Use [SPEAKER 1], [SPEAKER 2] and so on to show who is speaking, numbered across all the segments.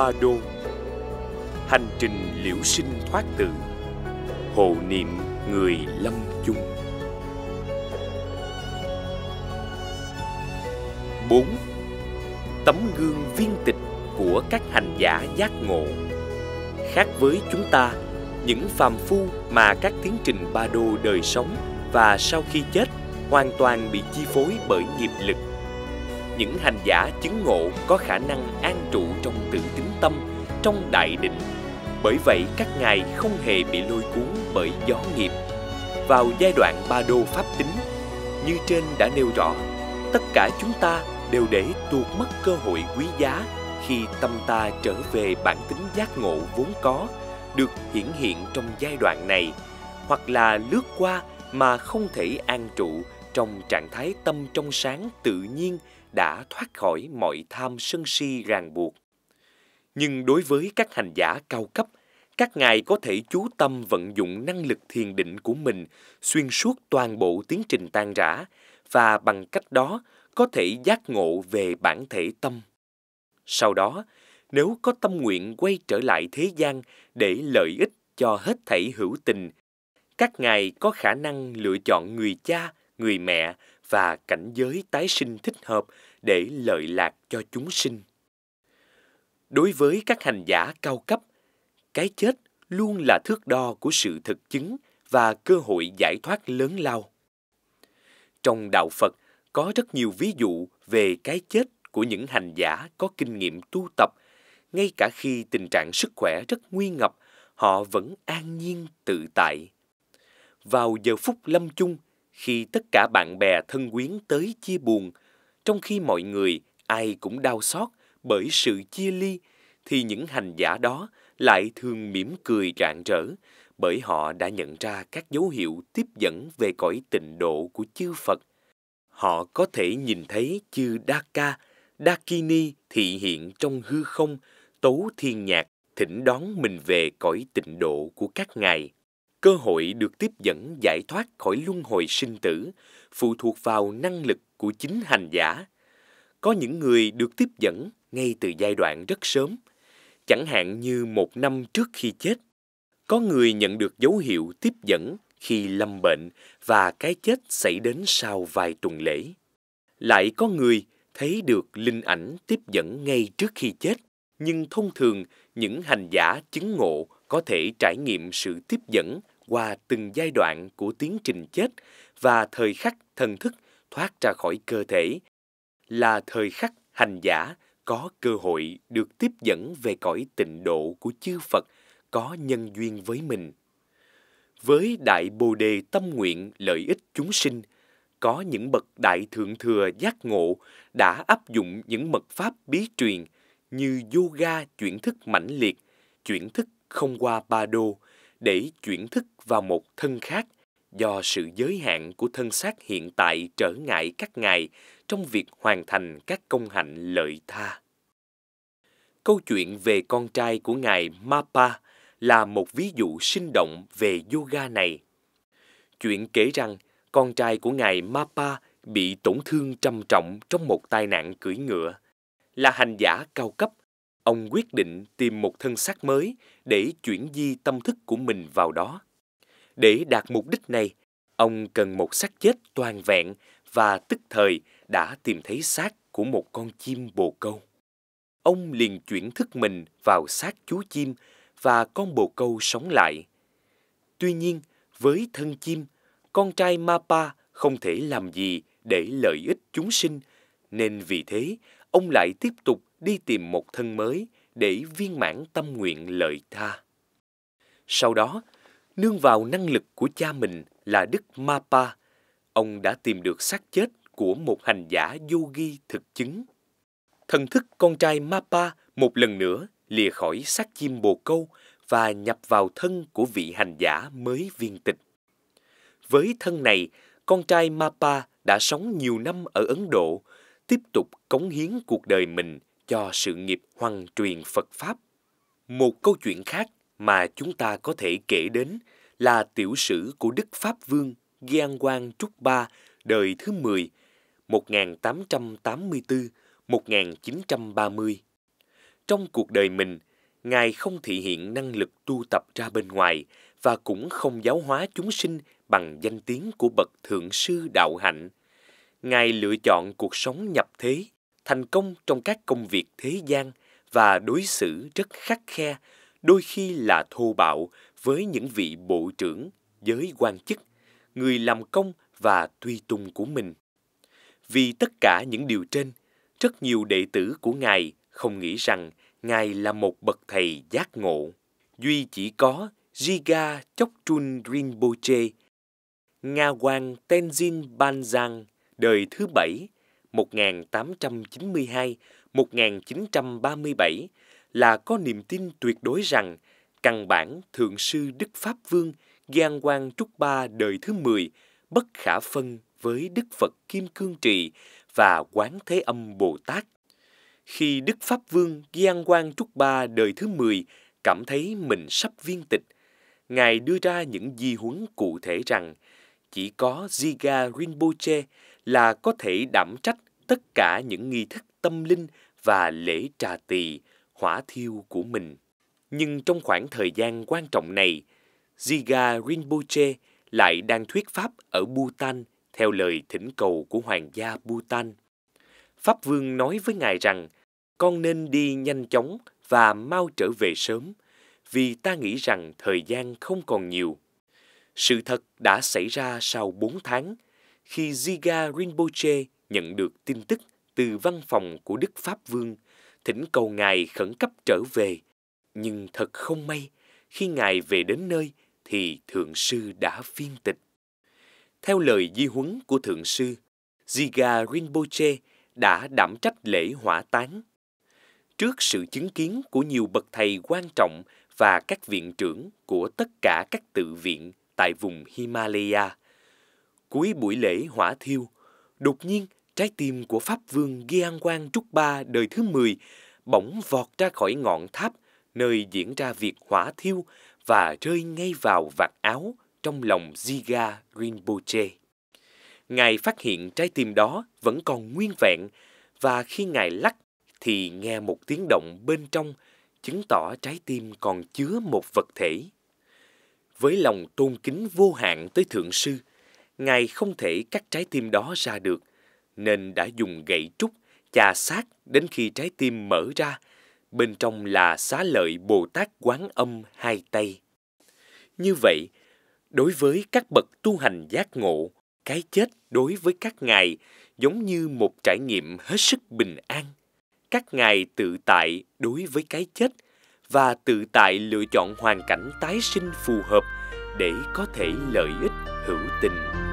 [SPEAKER 1] Ba Đô Hành trình liễu sinh thoát tử Hộ niệm người lâm chung bốn Tấm gương viên tịch của các hành giả giác ngộ Khác với chúng ta, những phàm phu mà các tiến trình ba đô đời sống và sau khi chết hoàn toàn bị chi phối bởi nghiệp lực những hành giả chứng ngộ có khả năng an trụ trong tự tính tâm, trong đại định. Bởi vậy các ngài không hề bị lôi cuốn bởi gió nghiệp. Vào giai đoạn ba đô pháp tính, như trên đã nêu rõ, tất cả chúng ta đều để tuột mất cơ hội quý giá khi tâm ta trở về bản tính giác ngộ vốn có, được hiển hiện trong giai đoạn này, hoặc là lướt qua mà không thể an trụ trong trạng thái tâm trong sáng tự nhiên đã thoát khỏi mọi tham sân si ràng buộc. Nhưng đối với các hành giả cao cấp, các ngài có thể chú tâm vận dụng năng lực thiền định của mình xuyên suốt toàn bộ tiến trình tan rã và bằng cách đó có thể giác ngộ về bản thể tâm. Sau đó, nếu có tâm nguyện quay trở lại thế gian để lợi ích cho hết thảy hữu tình, các ngài có khả năng lựa chọn người cha, người mẹ và cảnh giới tái sinh thích hợp để lợi lạc cho chúng sinh. Đối với các hành giả cao cấp, cái chết luôn là thước đo của sự thực chứng và cơ hội giải thoát lớn lao. Trong đạo Phật có rất nhiều ví dụ về cái chết của những hành giả có kinh nghiệm tu tập, ngay cả khi tình trạng sức khỏe rất nguy ngập, họ vẫn an nhiên tự tại. Vào giờ phút lâm chung, khi tất cả bạn bè thân quyến tới chia buồn, trong khi mọi người ai cũng đau xót bởi sự chia ly, thì những hành giả đó lại thường mỉm cười rạng rỡ bởi họ đã nhận ra các dấu hiệu tiếp dẫn về cõi tịnh độ của chư Phật. Họ có thể nhìn thấy chư Đa-ca, ki thị hiện trong hư không, tấu thiên nhạc, thỉnh đón mình về cõi tịnh độ của các ngài cơ hội được tiếp dẫn giải thoát khỏi luân hồi sinh tử phụ thuộc vào năng lực của chính hành giả có những người được tiếp dẫn ngay từ giai đoạn rất sớm chẳng hạn như một năm trước khi chết có người nhận được dấu hiệu tiếp dẫn khi lâm bệnh và cái chết xảy đến sau vài tuần lễ lại có người thấy được linh ảnh tiếp dẫn ngay trước khi chết nhưng thông thường những hành giả chứng ngộ có thể trải nghiệm sự tiếp dẫn qua từng giai đoạn của tiến trình chết và thời khắc thần thức thoát ra khỏi cơ thể là thời khắc hành giả có cơ hội được tiếp dẫn về cõi tịnh độ của chư Phật có nhân duyên với mình. Với Đại Bồ Đề tâm nguyện lợi ích chúng sinh, có những bậc Đại Thượng Thừa giác ngộ đã áp dụng những mật pháp bí truyền như yoga chuyển thức mãnh liệt, chuyển thức không qua ba đô, để chuyển thức vào một thân khác do sự giới hạn của thân xác hiện tại trở ngại các ngài trong việc hoàn thành các công hạnh lợi tha. Câu chuyện về con trai của ngài Mapa là một ví dụ sinh động về yoga này. Chuyện kể rằng con trai của ngài Mapa bị tổn thương trầm trọng trong một tai nạn cưỡi ngựa, là hành giả cao cấp Ông quyết định tìm một thân xác mới để chuyển di tâm thức của mình vào đó. Để đạt mục đích này, ông cần một xác chết toàn vẹn và tức thời đã tìm thấy xác của một con chim bồ câu. Ông liền chuyển thức mình vào xác chú chim và con bồ câu sống lại. Tuy nhiên, với thân chim, con trai Mapa không thể làm gì để lợi ích chúng sinh, nên vì thế ông lại tiếp tục đi tìm một thân mới để viên mãn tâm nguyện lợi tha. Sau đó, nương vào năng lực của cha mình là Đức Mapa, ông đã tìm được xác chết của một hành giả yogi thực chứng. Thần thức con trai Mapa một lần nữa lìa khỏi xác chim bồ câu và nhập vào thân của vị hành giả mới viên tịch. Với thân này, con trai Mapa đã sống nhiều năm ở Ấn Độ, tiếp tục cống hiến cuộc đời mình cho sự nghiệp hoằng truyền Phật Pháp. Một câu chuyện khác mà chúng ta có thể kể đến là tiểu sử của Đức Pháp Vương Giang Quang Trúc Ba đời thứ 10, 1884-1930. Trong cuộc đời mình, Ngài không thể hiện năng lực tu tập ra bên ngoài và cũng không giáo hóa chúng sinh bằng danh tiếng của bậc thượng sư đạo hạnh. Ngài lựa chọn cuộc sống nhập thế, thành công trong các công việc thế gian và đối xử rất khắc khe, đôi khi là thô bạo với những vị bộ trưởng, giới quan chức, người làm công và tùy tùng của mình. Vì tất cả những điều trên, rất nhiều đệ tử của Ngài không nghĩ rằng Ngài là một bậc thầy giác ngộ. Duy chỉ có Jiga Chokchun Rinpoche, Nga Hoàng Tenzin Banzang, đời thứ bảy, 1892-1937 là có niềm tin tuyệt đối rằng căn bản Thượng sư Đức Pháp Vương Giang Quang Trúc Ba đời thứ 10 bất khả phân với Đức Phật Kim Cương Trì và Quán Thế Âm Bồ Tát. Khi Đức Pháp Vương Giang Quang Trúc Ba đời thứ 10 cảm thấy mình sắp viên tịch, Ngài đưa ra những di huấn cụ thể rằng chỉ có Ziga Rinpoche là có thể đảm trách tất cả những nghi thức tâm linh và lễ trà tỳ, hỏa thiêu của mình. Nhưng trong khoảng thời gian quan trọng này, Ziga Rinpoche lại đang thuyết pháp ở Bhutan theo lời thỉnh cầu của hoàng gia Bhutan. Pháp vương nói với ngài rằng, con nên đi nhanh chóng và mau trở về sớm, vì ta nghĩ rằng thời gian không còn nhiều. Sự thật đã xảy ra sau 4 tháng – khi Ziga Rinpoche nhận được tin tức từ văn phòng của Đức Pháp Vương, thỉnh cầu Ngài khẩn cấp trở về. Nhưng thật không may, khi Ngài về đến nơi thì Thượng Sư đã phiên tịch. Theo lời di huấn của Thượng Sư, Ziga Rinpoche đã đảm trách lễ hỏa táng. Trước sự chứng kiến của nhiều bậc thầy quan trọng và các viện trưởng của tất cả các tự viện tại vùng Himalaya, cuối buổi lễ hỏa thiêu, đột nhiên trái tim của Pháp Vương gian Quang Trúc Ba đời thứ 10 bỗng vọt ra khỏi ngọn tháp nơi diễn ra việc hỏa thiêu và rơi ngay vào vạt áo trong lòng Ziga Rinpoche. Ngài phát hiện trái tim đó vẫn còn nguyên vẹn và khi Ngài lắc thì nghe một tiếng động bên trong chứng tỏ trái tim còn chứa một vật thể. Với lòng tôn kính vô hạn tới Thượng Sư, Ngài không thể cắt trái tim đó ra được, nên đã dùng gậy trúc chà sát đến khi trái tim mở ra, bên trong là xá lợi Bồ Tát Quán Âm hai tay. Như vậy, đối với các bậc tu hành giác ngộ, cái chết đối với các ngài giống như một trải nghiệm hết sức bình an. Các ngài tự tại đối với cái chết và tự tại lựa chọn hoàn cảnh tái sinh phù hợp để có thể lợi ích hữu tình.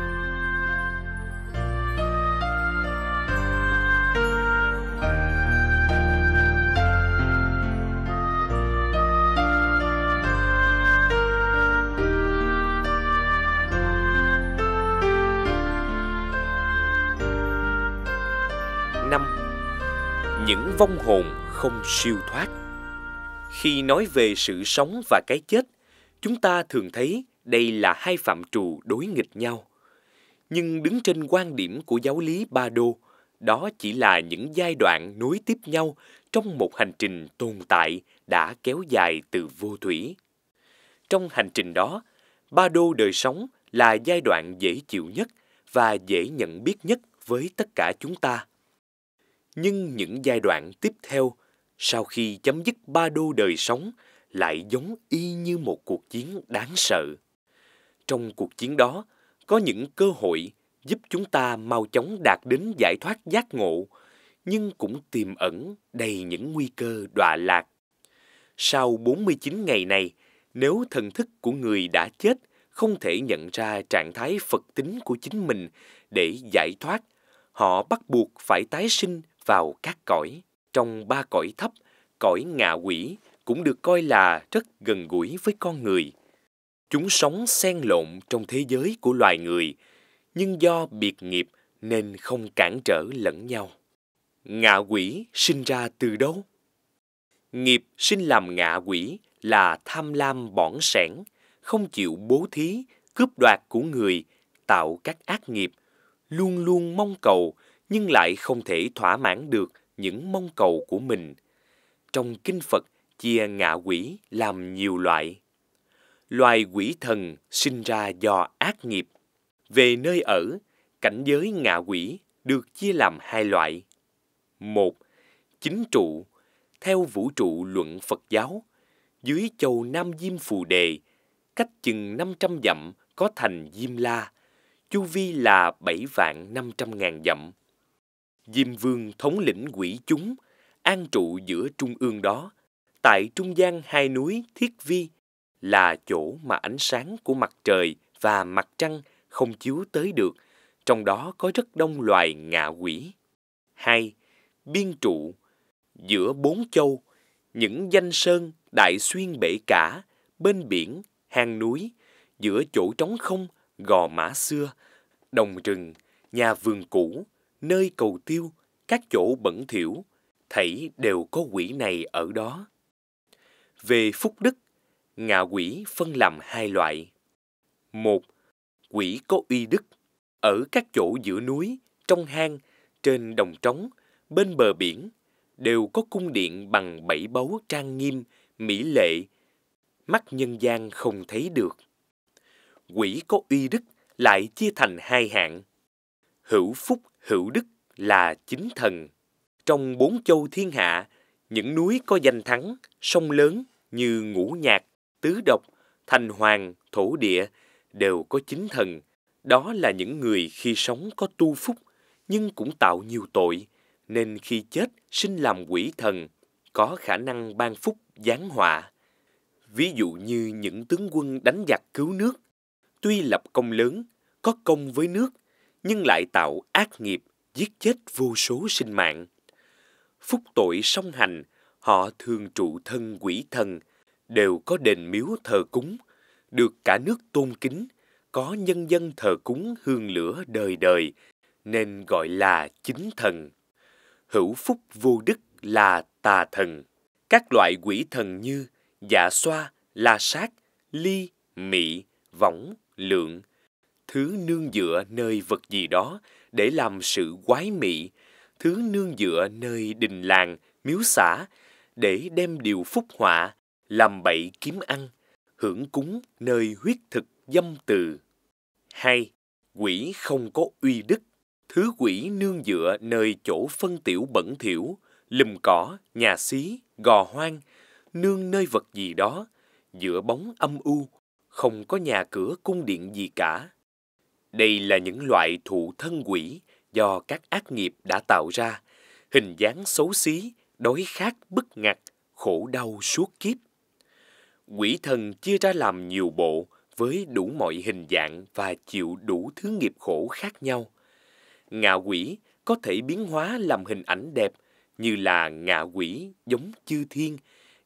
[SPEAKER 1] năm Những vong hồn không siêu thoát Khi nói về sự sống và cái chết, chúng ta thường thấy đây là hai phạm trù đối nghịch nhau. Nhưng đứng trên quan điểm của giáo lý Ba Đô, đó chỉ là những giai đoạn nối tiếp nhau trong một hành trình tồn tại đã kéo dài từ vô thủy. Trong hành trình đó, Ba Đô đời sống là giai đoạn dễ chịu nhất và dễ nhận biết nhất với tất cả chúng ta nhưng những giai đoạn tiếp theo sau khi chấm dứt ba đô đời sống lại giống y như một cuộc chiến đáng sợ. Trong cuộc chiến đó, có những cơ hội giúp chúng ta mau chóng đạt đến giải thoát giác ngộ, nhưng cũng tiềm ẩn đầy những nguy cơ đọa lạc. Sau 49 ngày này, nếu thần thức của người đã chết không thể nhận ra trạng thái Phật tính của chính mình để giải thoát, họ bắt buộc phải tái sinh vào các cõi. Trong ba cõi thấp, cõi ngạ quỷ cũng được coi là rất gần gũi với con người. Chúng sống xen lộn trong thế giới của loài người, nhưng do biệt nghiệp nên không cản trở lẫn nhau. Ngạ quỷ sinh ra từ đâu? Nghiệp sinh làm ngạ quỷ là tham lam bỏng sẻn, không chịu bố thí, cướp đoạt của người, tạo các ác nghiệp, luôn luôn mong cầu nhưng lại không thể thỏa mãn được những mong cầu của mình. Trong kinh Phật chia ngạ quỷ làm nhiều loại. Loài quỷ thần sinh ra do ác nghiệp. Về nơi ở, cảnh giới ngạ quỷ được chia làm hai loại. Một, chính trụ, theo vũ trụ luận Phật giáo, dưới châu Nam Diêm Phù Đề, cách chừng 500 dặm có thành Diêm La, chu vi là 7 vạn 500 ngàn dặm. Diêm Vương thống lĩnh quỷ chúng, an trụ giữa trung ương đó, tại trung gian hai núi Thiết Vi, là chỗ mà ánh sáng của mặt trời và mặt trăng không chiếu tới được, trong đó có rất đông loài ngạ quỷ. hai Biên trụ Giữa bốn châu, những danh sơn đại xuyên bể cả, bên biển, hang núi, giữa chỗ trống không, gò mã xưa, đồng rừng, nhà vườn cũ, nơi cầu tiêu, các chỗ bẩn thiểu thảy đều có quỷ này ở đó. Về phúc đức, ngạ quỷ phân làm hai loại. Một, quỷ có uy đức, ở các chỗ giữa núi, trong hang, trên đồng trống, bên bờ biển, đều có cung điện bằng bảy báu trang nghiêm, mỹ lệ, mắt nhân gian không thấy được. Quỷ có uy đức lại chia thành hai hạng. Hữu phúc hữu đức là chính thần. Trong bốn châu thiên hạ, những núi có danh thắng, sông lớn như Ngũ Nhạc, Tứ Độc, Thành Hoàng, Thổ Địa đều có chính thần. Đó là những người khi sống có tu phúc nhưng cũng tạo nhiều tội, nên khi chết sinh làm quỷ thần, có khả năng ban phúc giáng họa. Ví dụ như những tướng quân đánh giặc cứu nước, tuy lập công lớn, có công với nước nhưng lại tạo ác nghiệp, giết chết vô số sinh mạng. Phúc tội song hành, họ thường trụ thân quỷ thần, đều có đền miếu thờ cúng, được cả nước tôn kính, có nhân dân thờ cúng hương lửa đời đời, nên gọi là chính thần. Hữu phúc vô đức là tà thần. Các loại quỷ thần như dạ xoa, la sát, ly, mị, võng, lượng – thứ nương dựa nơi vật gì đó để làm sự quái mị, thứ nương dựa nơi đình làng, miếu xã để đem điều phúc họa, làm bậy kiếm ăn, hưởng cúng nơi huyết thực dâm từ. 2. Quỷ không có uy đức, thứ quỷ nương dựa nơi chỗ phân tiểu bẩn thiểu lùm cỏ, nhà xí, gò hoang, nương nơi vật gì đó, dựa bóng âm u, không có nhà cửa cung điện gì cả. Đây là những loại thụ thân quỷ do các ác nghiệp đã tạo ra, hình dáng xấu xí, đói khát bức ngặt, khổ đau suốt kiếp. Quỷ thần chia ra làm nhiều bộ với đủ mọi hình dạng và chịu đủ thứ nghiệp khổ khác nhau. Ngạ quỷ có thể biến hóa làm hình ảnh đẹp như là ngạ quỷ giống chư thiên,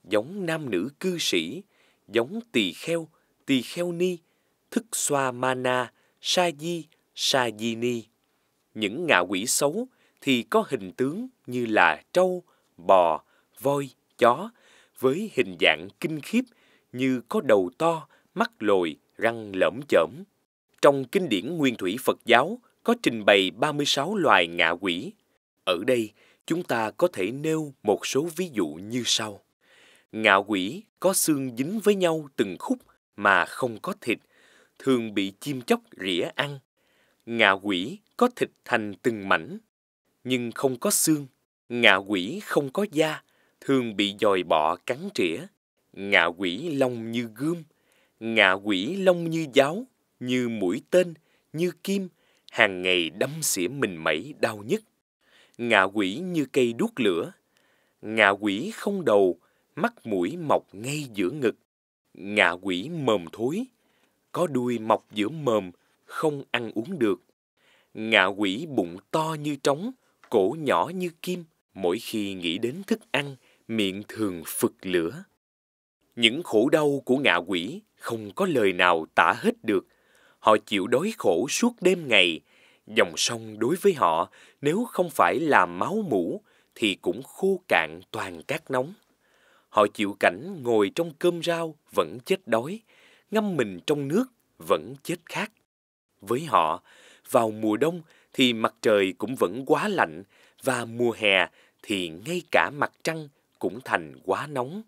[SPEAKER 1] giống nam nữ cư sĩ, giống tỳ kheo, tỳ kheo ni, thức xoa mana, sa di, sa di ni. Những ngạ quỷ xấu thì có hình tướng như là trâu, bò, voi, chó, với hình dạng kinh khiếp như có đầu to, mắt lồi, răng lõm chởm. Trong kinh điển nguyên thủy Phật giáo có trình bày 36 loài ngạ quỷ. Ở đây, chúng ta có thể nêu một số ví dụ như sau. Ngạ quỷ có xương dính với nhau từng khúc mà không có thịt, thường bị chim chóc rỉa ăn. Ngạ quỷ có thịt thành từng mảnh, nhưng không có xương. Ngạ quỷ không có da, thường bị dòi bọ cắn trĩa Ngạ quỷ lông như gươm, ngạ quỷ lông như giáo, như mũi tên, như kim, hàng ngày đâm xỉa mình mẩy đau nhất. Ngạ quỷ như cây đuốc lửa, ngạ quỷ không đầu, mắt mũi mọc ngay giữa ngực. Ngạ quỷ mồm thối, có đuôi mọc giữa mồm, không ăn uống được. Ngạ quỷ bụng to như trống, cổ nhỏ như kim, mỗi khi nghĩ đến thức ăn, miệng thường phực lửa. Những khổ đau của ngạ quỷ không có lời nào tả hết được. Họ chịu đói khổ suốt đêm ngày. Dòng sông đối với họ, nếu không phải là máu mũ, thì cũng khô cạn toàn cát nóng. Họ chịu cảnh ngồi trong cơm rau vẫn chết đói, ngâm mình trong nước vẫn chết khác. Với họ, vào mùa đông thì mặt trời cũng vẫn quá lạnh và mùa hè thì ngay cả mặt trăng cũng thành quá nóng.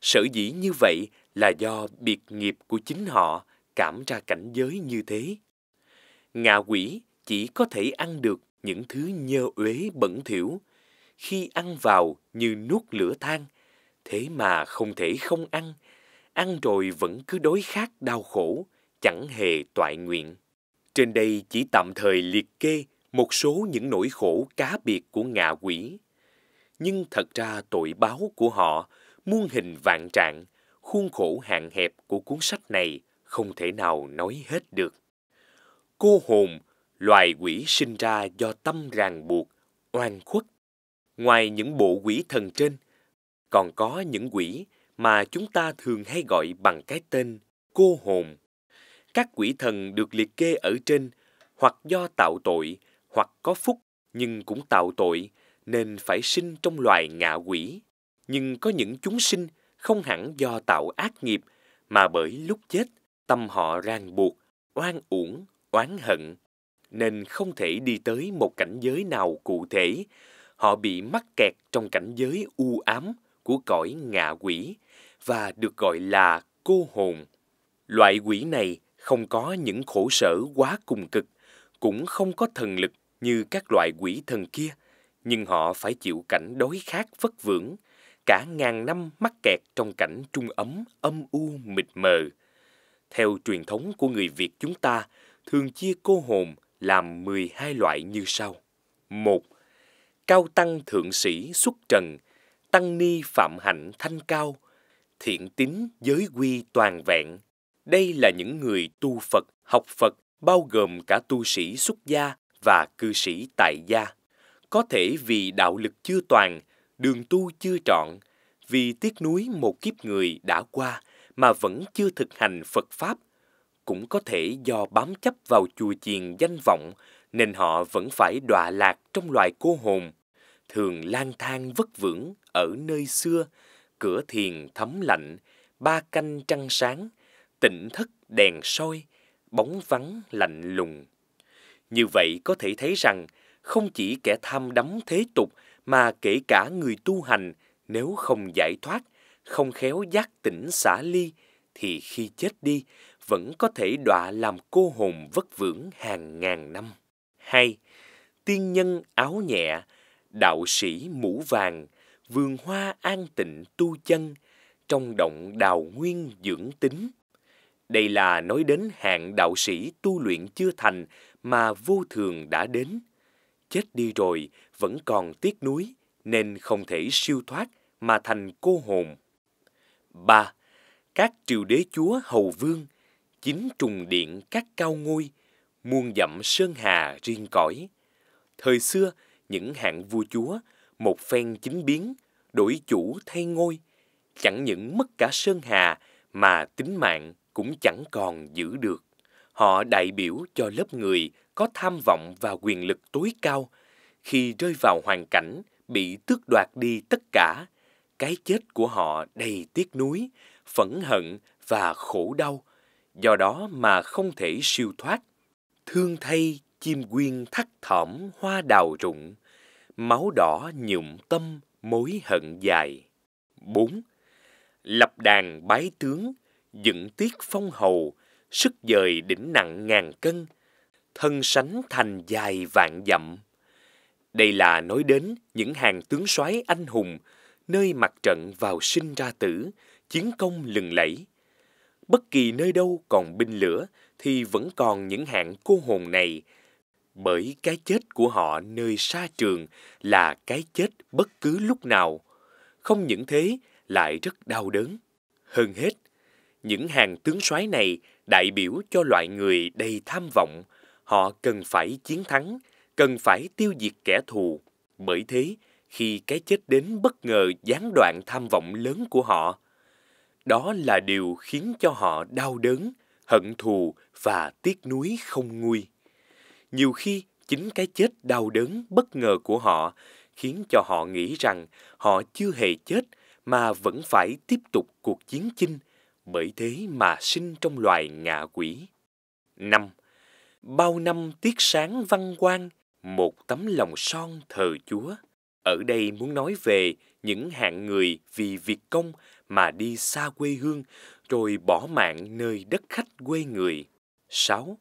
[SPEAKER 1] Sở dĩ như vậy là do biệt nghiệp của chính họ cảm ra cảnh giới như thế. Ngạ quỷ chỉ có thể ăn được những thứ nhơ uế bẩn thỉu khi ăn vào như nuốt lửa than thế mà không thể không ăn ăn rồi vẫn cứ đối khát đau khổ, chẳng hề toại nguyện. Trên đây chỉ tạm thời liệt kê một số những nỗi khổ cá biệt của ngạ quỷ. Nhưng thật ra tội báo của họ muôn hình vạn trạng, khuôn khổ hạn hẹp của cuốn sách này không thể nào nói hết được. Cô hồn, loài quỷ sinh ra do tâm ràng buộc, oan khuất. Ngoài những bộ quỷ thần trên, còn có những quỷ mà chúng ta thường hay gọi bằng cái tên cô hồn. Các quỷ thần được liệt kê ở trên hoặc do tạo tội hoặc có phúc nhưng cũng tạo tội nên phải sinh trong loài ngạ quỷ. Nhưng có những chúng sinh không hẳn do tạo ác nghiệp mà bởi lúc chết tâm họ ràng buộc, oan uổng, oán hận nên không thể đi tới một cảnh giới nào cụ thể. Họ bị mắc kẹt trong cảnh giới u ám, của cõi ngạ quỷ và được gọi là cô hồn. Loại quỷ này không có những khổ sở quá cùng cực, cũng không có thần lực như các loại quỷ thần kia, nhưng họ phải chịu cảnh đói khát vất vưởng, cả ngàn năm mắc kẹt trong cảnh trung ấm âm u mịt mờ. Theo truyền thống của người Việt chúng ta, thường chia cô hồn làm 12 loại như sau. 1. Cao tăng thượng sĩ xuất trần tăng ni phạm hạnh thanh cao, thiện tín giới quy toàn vẹn. Đây là những người tu Phật, học Phật, bao gồm cả tu sĩ xuất gia và cư sĩ tại gia. Có thể vì đạo lực chưa toàn, đường tu chưa trọn, vì tiếc nuối một kiếp người đã qua mà vẫn chưa thực hành Phật Pháp, cũng có thể do bám chấp vào chùa chiền danh vọng nên họ vẫn phải đọa lạc trong loài cô hồn, thường lang thang vất vưởng ở nơi xưa, cửa thiền thấm lạnh, ba canh trăng sáng, tỉnh thất đèn soi, bóng vắng lạnh lùng. Như vậy có thể thấy rằng, không chỉ kẻ tham đắm thế tục mà kể cả người tu hành nếu không giải thoát, không khéo giác tỉnh xả ly, thì khi chết đi vẫn có thể đọa làm cô hồn vất vưởng hàng ngàn năm. 2. Tiên nhân áo nhẹ, đạo sĩ mũ vàng, vườn hoa an tịnh tu chân, trong động đào nguyên dưỡng tính. Đây là nói đến hạng đạo sĩ tu luyện chưa thành mà vô thường đã đến. Chết đi rồi vẫn còn tiếc nuối nên không thể siêu thoát mà thành cô hồn. Ba, Các triều đế chúa hầu vương, chính trùng điện các cao ngôi, muôn dặm sơn hà riêng cõi. Thời xưa, những hạng vua chúa, một phen chính biến, đổi chủ thay ngôi, chẳng những mất cả Sơn Hà mà tính mạng cũng chẳng còn giữ được. Họ đại biểu cho lớp người có tham vọng và quyền lực tối cao, khi rơi vào hoàn cảnh bị tước đoạt đi tất cả, cái chết của họ đầy tiếc nuối, phẫn hận và khổ đau, do đó mà không thể siêu thoát. Thương thay chim quyên thắt thỏm hoa đào rụng, máu đỏ nhụm tâm mối hận dài. bốn Lập đàn bái tướng, dựng tiết phong hầu, sức dời đỉnh nặng ngàn cân, thân sánh thành dài vạn dặm. Đây là nói đến những hàng tướng soái anh hùng, nơi mặt trận vào sinh ra tử, chiến công lừng lẫy. Bất kỳ nơi đâu còn binh lửa thì vẫn còn những hạng cô hồn này, bởi cái chết của họ nơi xa trường là cái chết bất cứ lúc nào. Không những thế, lại rất đau đớn. Hơn hết, những hàng tướng soái này đại biểu cho loại người đầy tham vọng. Họ cần phải chiến thắng, cần phải tiêu diệt kẻ thù. Bởi thế, khi cái chết đến bất ngờ gián đoạn tham vọng lớn của họ, đó là điều khiến cho họ đau đớn, hận thù và tiếc nuối không nguôi. Nhiều khi, chính cái chết đau đớn bất ngờ của họ khiến cho họ nghĩ rằng họ chưa hề chết mà vẫn phải tiếp tục cuộc chiến chinh, bởi thế mà sinh trong loài ngạ quỷ. năm Bao năm tiết sáng văn quang, một tấm lòng son thờ Chúa. Ở đây muốn nói về những hạng người vì việc công mà đi xa quê hương rồi bỏ mạng nơi đất khách quê người. sáu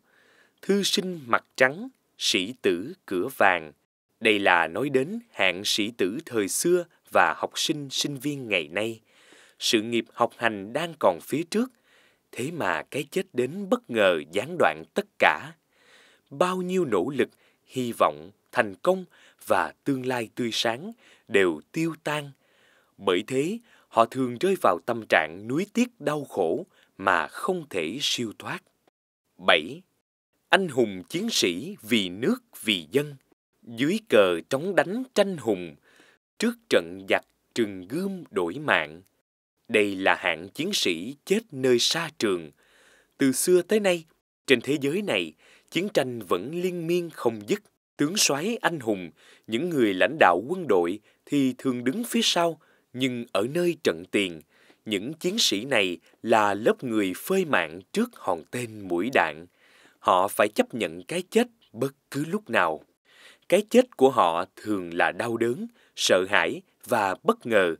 [SPEAKER 1] thư sinh mặt trắng, sĩ tử cửa vàng. Đây là nói đến hạng sĩ tử thời xưa và học sinh sinh viên ngày nay. Sự nghiệp học hành đang còn phía trước, thế mà cái chết đến bất ngờ gián đoạn tất cả. Bao nhiêu nỗ lực, hy vọng, thành công và tương lai tươi sáng đều tiêu tan. Bởi thế, họ thường rơi vào tâm trạng nuối tiếc đau khổ mà không thể siêu thoát. 7 anh hùng chiến sĩ vì nước vì dân, dưới cờ trống đánh tranh hùng, trước trận giặc trừng gươm đổi mạng. Đây là hạng chiến sĩ chết nơi xa trường. Từ xưa tới nay, trên thế giới này, chiến tranh vẫn liên miên không dứt. Tướng soái anh hùng, những người lãnh đạo quân đội thì thường đứng phía sau, nhưng ở nơi trận tiền, những chiến sĩ này là lớp người phơi mạng trước hòn tên mũi đạn họ phải chấp nhận cái chết bất cứ lúc nào. Cái chết của họ thường là đau đớn, sợ hãi và bất ngờ.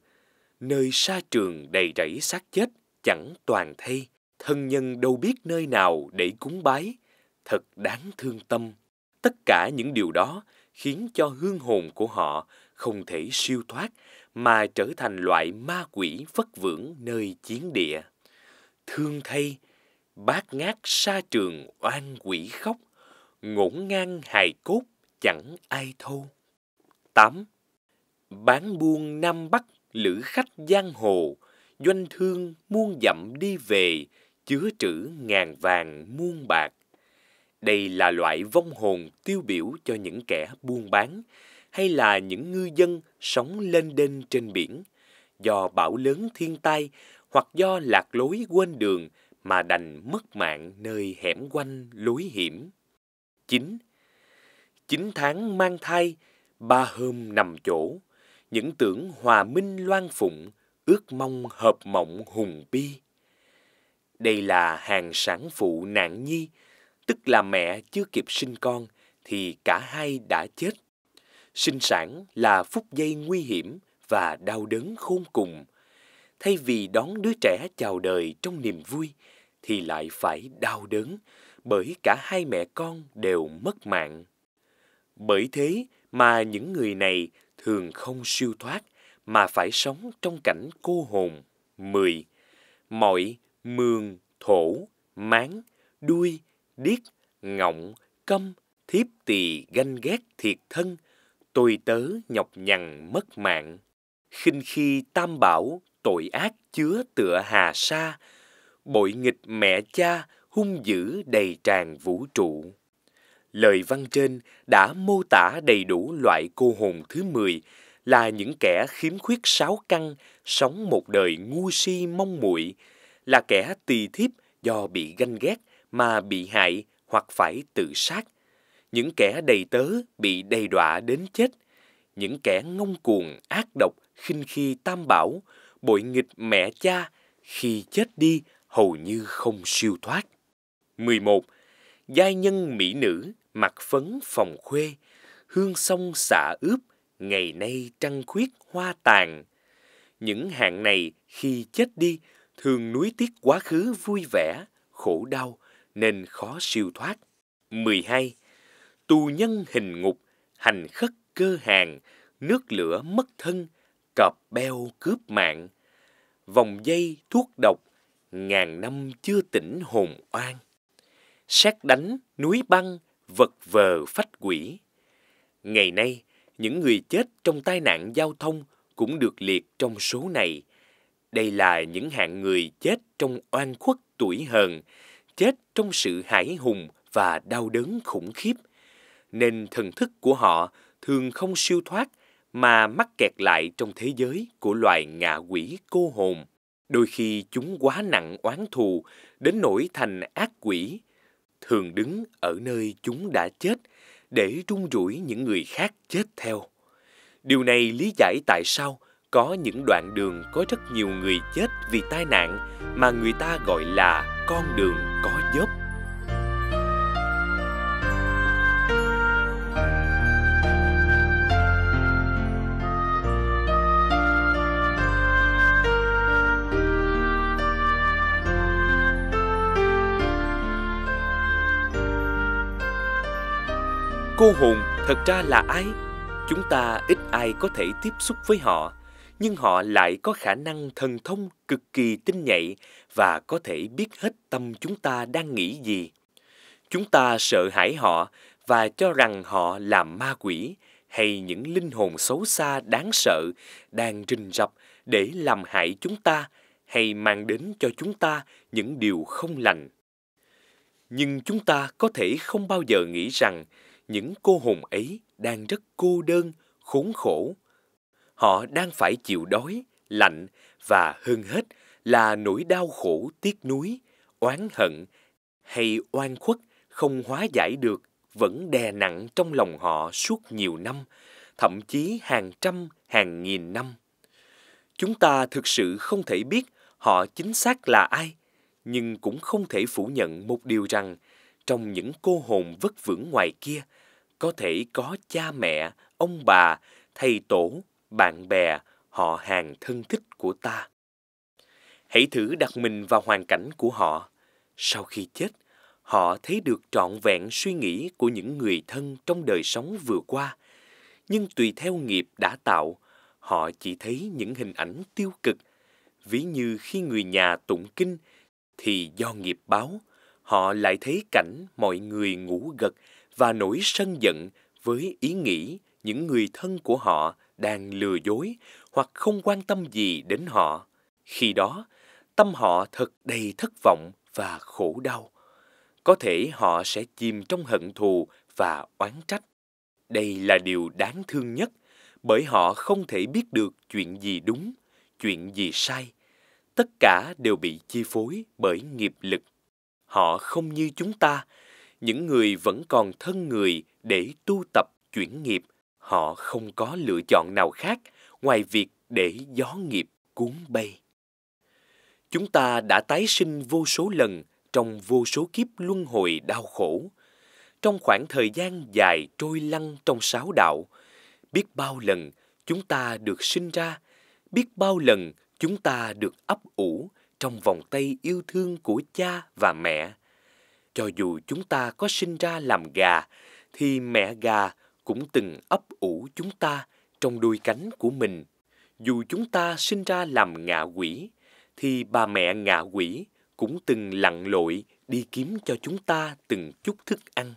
[SPEAKER 1] Nơi sa trường đầy rẫy xác chết chẳng toàn thây, thân nhân đâu biết nơi nào để cúng bái, thật đáng thương tâm. Tất cả những điều đó khiến cho hương hồn của họ không thể siêu thoát mà trở thành loại ma quỷ vất vưởng nơi chiến địa. Thương thay, bát ngát xa trường oan quỷ khóc, ngổn ngang hài cốt chẳng ai thâu. tám Bán buôn Nam Bắc lữ khách giang hồ, doanh thương muôn dặm đi về, chứa trữ ngàn vàng muôn bạc. Đây là loại vong hồn tiêu biểu cho những kẻ buôn bán, hay là những ngư dân sống lên đên trên biển, do bão lớn thiên tai hoặc do lạc lối quên đường mà đành mất mạng nơi hẻm quanh lối hiểm. 9. 9 tháng mang thai, ba hôm nằm chỗ, những tưởng hòa minh loan phụng, ước mong hợp mộng hùng bi. Đây là hàng sản phụ nạn nhi, tức là mẹ chưa kịp sinh con thì cả hai đã chết. Sinh sản là phút giây nguy hiểm và đau đớn khôn cùng. Thay vì đón đứa trẻ chào đời trong niềm vui, thì lại phải đau đớn bởi cả hai mẹ con đều mất mạng. Bởi thế mà những người này thường không siêu thoát mà phải sống trong cảnh cô hồn. Mười, Mọi mường, thổ, máng, đuôi, điếc, ngọng, câm, thiếp tỳ ganh ghét thiệt thân, tôi tớ nhọc nhằn mất mạng. khinh khi tam bảo, tội ác chứa tựa hà sa, bội nghịch mẹ cha, hung dữ đầy tràn vũ trụ. Lời văn trên đã mô tả đầy đủ loại cô hồn thứ 10 là những kẻ khiếm khuyết sáu căn, sống một đời ngu si mong muội, là kẻ tỳ thiếp do bị ganh ghét mà bị hại hoặc phải tự sát, những kẻ đầy tớ bị đầy đọa đến chết, những kẻ ngông cuồng ác độc khinh khi tam bảo, bội nghịch mẹ cha, khi chết đi hầu như không siêu thoát. 11. Giai nhân mỹ nữ, mặc phấn phòng khuê, hương sông xả ướp, ngày nay trăng khuyết hoa tàn. Những hạng này khi chết đi, thường nuối tiếc quá khứ vui vẻ, khổ đau, nên khó siêu thoát. 12. Tù nhân hình ngục, hành khất cơ hàng, nước lửa mất thân, cọp beo cướp mạng. Vòng dây thuốc độc ngàn năm chưa tỉnh hồn oan. Sát đánh, núi băng, vật vờ phách quỷ. Ngày nay, những người chết trong tai nạn giao thông cũng được liệt trong số này. Đây là những hạng người chết trong oan khuất tuổi hờn, chết trong sự hãi hùng và đau đớn khủng khiếp. Nên thần thức của họ thường không siêu thoát mà mắc kẹt lại trong thế giới của loài ngạ quỷ cô hồn. Đôi khi chúng quá nặng oán thù, đến nỗi thành ác quỷ, thường đứng ở nơi chúng đã chết để trung rủi những người khác chết theo. Điều này lý giải tại sao có những đoạn đường có rất nhiều người chết vì tai nạn mà người ta gọi là con đường có dốc. cô hồn thật ra là ai? Chúng ta ít ai có thể tiếp xúc với họ, nhưng họ lại có khả năng thần thông cực kỳ tinh nhạy và có thể biết hết tâm chúng ta đang nghĩ gì. Chúng ta sợ hãi họ và cho rằng họ là ma quỷ hay những linh hồn xấu xa đáng sợ đang rình rập để làm hại chúng ta hay mang đến cho chúng ta những điều không lành. Nhưng chúng ta có thể không bao giờ nghĩ rằng những cô hồn ấy đang rất cô đơn, khốn khổ. Họ đang phải chịu đói, lạnh và hơn hết là nỗi đau khổ tiếc nuối, oán hận hay oan khuất không hóa giải được vẫn đè nặng trong lòng họ suốt nhiều năm, thậm chí hàng trăm, hàng nghìn năm. Chúng ta thực sự không thể biết họ chính xác là ai, nhưng cũng không thể phủ nhận một điều rằng trong những cô hồn vất vưởng ngoài kia có thể có cha mẹ, ông bà, thầy tổ, bạn bè, họ hàng thân thích của ta. Hãy thử đặt mình vào hoàn cảnh của họ. Sau khi chết, họ thấy được trọn vẹn suy nghĩ của những người thân trong đời sống vừa qua. Nhưng tùy theo nghiệp đã tạo, họ chỉ thấy những hình ảnh tiêu cực. Ví như khi người nhà tụng kinh, thì do nghiệp báo họ lại thấy cảnh mọi người ngủ gật và nổi sân giận với ý nghĩ những người thân của họ đang lừa dối hoặc không quan tâm gì đến họ. Khi đó, tâm họ thật đầy thất vọng và khổ đau. Có thể họ sẽ chìm trong hận thù và oán trách. Đây là điều đáng thương nhất, bởi họ không thể biết được chuyện gì đúng, chuyện gì sai. Tất cả đều bị chi phối bởi nghiệp lực Họ không như chúng ta, những người vẫn còn thân người để tu tập chuyển nghiệp, họ không có lựa chọn nào khác ngoài việc để gió nghiệp cuốn bay. Chúng ta đã tái sinh vô số lần trong vô số kiếp luân hồi đau khổ. Trong khoảng thời gian dài trôi lăn trong sáu đạo, biết bao lần chúng ta được sinh ra, biết bao lần chúng ta được ấp ủ, trong vòng tay yêu thương của cha và mẹ. Cho dù chúng ta có sinh ra làm gà, thì mẹ gà cũng từng ấp ủ chúng ta trong đôi cánh của mình. Dù chúng ta sinh ra làm ngạ quỷ, thì bà mẹ ngạ quỷ cũng từng lặn lội đi kiếm cho chúng ta từng chút thức ăn.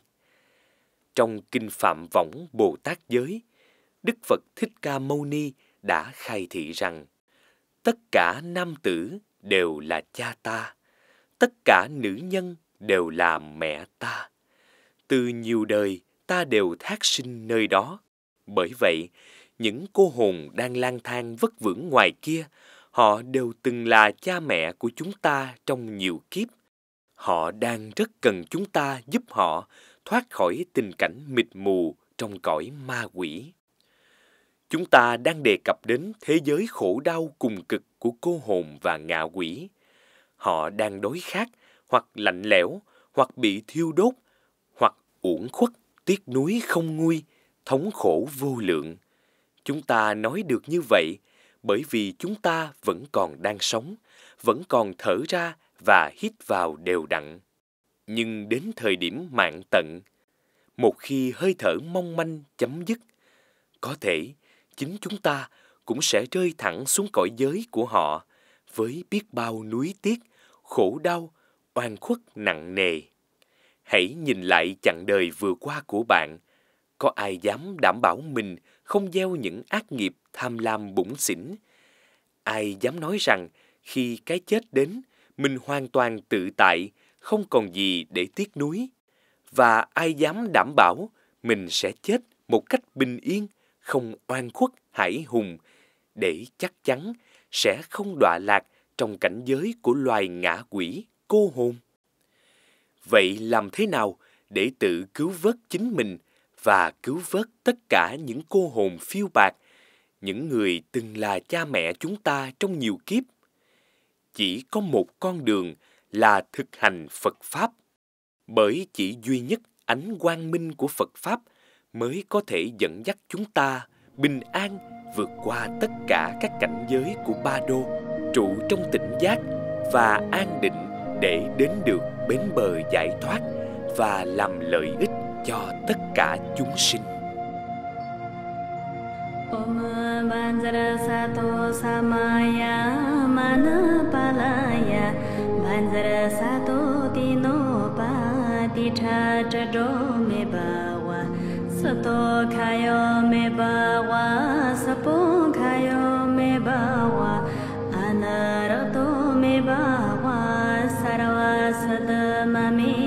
[SPEAKER 1] Trong Kinh Phạm Võng Bồ Tát Giới, Đức Phật Thích Ca Mâu Ni đã khai thị rằng tất cả nam tử đều là cha ta, tất cả nữ nhân đều là mẹ ta. Từ nhiều đời ta đều thác sinh nơi đó. Bởi vậy, những cô hồn đang lang thang vất vưởng ngoài kia, họ đều từng là cha mẹ của chúng ta trong nhiều kiếp. Họ đang rất cần chúng ta giúp họ thoát khỏi tình cảnh mịt mù trong cõi ma quỷ chúng ta đang đề cập đến thế giới khổ đau cùng cực của cô hồn và ngạ quỷ. Họ đang đối khát, hoặc lạnh lẽo, hoặc bị thiêu đốt, hoặc uổng khuất, tiếc núi không nguôi, thống khổ vô lượng. Chúng ta nói được như vậy bởi vì chúng ta vẫn còn đang sống, vẫn còn thở ra và hít vào đều đặn. Nhưng đến thời điểm mạng tận, một khi hơi thở mong manh chấm dứt, có thể chính chúng ta cũng sẽ rơi thẳng xuống cõi giới của họ với biết bao núi tiếc, khổ đau, oan khuất nặng nề. Hãy nhìn lại chặng đời vừa qua của bạn. Có ai dám đảm bảo mình không gieo những ác nghiệp tham lam bụng xỉn? Ai dám nói rằng khi cái chết đến, mình hoàn toàn tự tại, không còn gì để tiếc nuối? Và ai dám đảm bảo mình sẽ chết một cách bình yên, không oan khuất hải hùng để chắc chắn sẽ không đọa lạc trong cảnh giới của loài ngã quỷ cô hồn vậy làm thế nào để tự cứu vớt chính mình và cứu vớt tất cả những cô hồn phiêu bạc những người từng là cha mẹ chúng ta trong nhiều kiếp chỉ có một con đường là thực hành phật pháp bởi chỉ duy nhất ánh quang minh của phật pháp mới có thể dẫn dắt chúng ta bình an vượt qua tất cả các cảnh giới của ba đô, trụ trong tỉnh giác và an định để đến được bến bờ giải thoát và làm lợi ích cho tất cả chúng sinh. Om Banjara Sato Samaya Manapalaya Banjara Sato Tinopati Chatra Domebao Sato kayo me bawa, sapo me bawa, anarato me bawa, sarwa